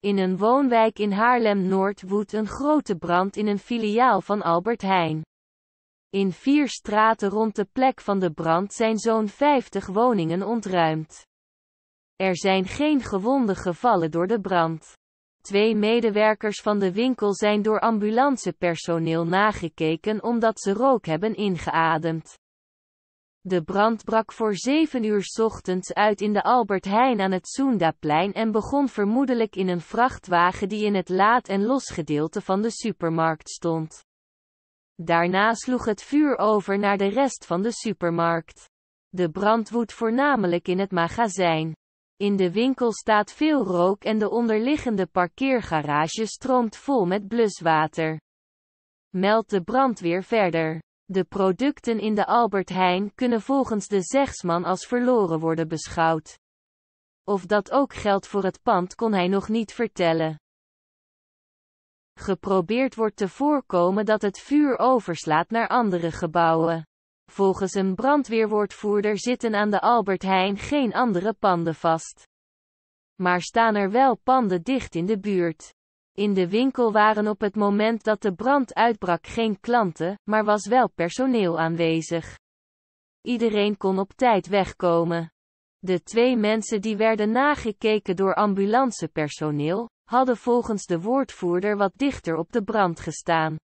In een woonwijk in Haarlem-Noord woedt een grote brand in een filiaal van Albert Heijn. In vier straten rond de plek van de brand zijn zo'n 50 woningen ontruimd. Er zijn geen gewonden gevallen door de brand. Twee medewerkers van de winkel zijn door ambulancepersoneel nagekeken omdat ze rook hebben ingeademd. De brand brak voor 7 uur ochtends uit in de Albert Heijn aan het Soendaplein en begon vermoedelijk in een vrachtwagen die in het laad- en losgedeelte van de supermarkt stond. Daarna sloeg het vuur over naar de rest van de supermarkt. De brand woedt voornamelijk in het magazijn. In de winkel staat veel rook en de onderliggende parkeergarage stroomt vol met bluswater. Meld de brandweer verder. De producten in de Albert Heijn kunnen volgens de zegsman als verloren worden beschouwd. Of dat ook geldt voor het pand kon hij nog niet vertellen. Geprobeerd wordt te voorkomen dat het vuur overslaat naar andere gebouwen. Volgens een brandweerwoordvoerder zitten aan de Albert Heijn geen andere panden vast. Maar staan er wel panden dicht in de buurt. In de winkel waren op het moment dat de brand uitbrak geen klanten, maar was wel personeel aanwezig. Iedereen kon op tijd wegkomen. De twee mensen die werden nagekeken door ambulancepersoneel, hadden volgens de woordvoerder wat dichter op de brand gestaan.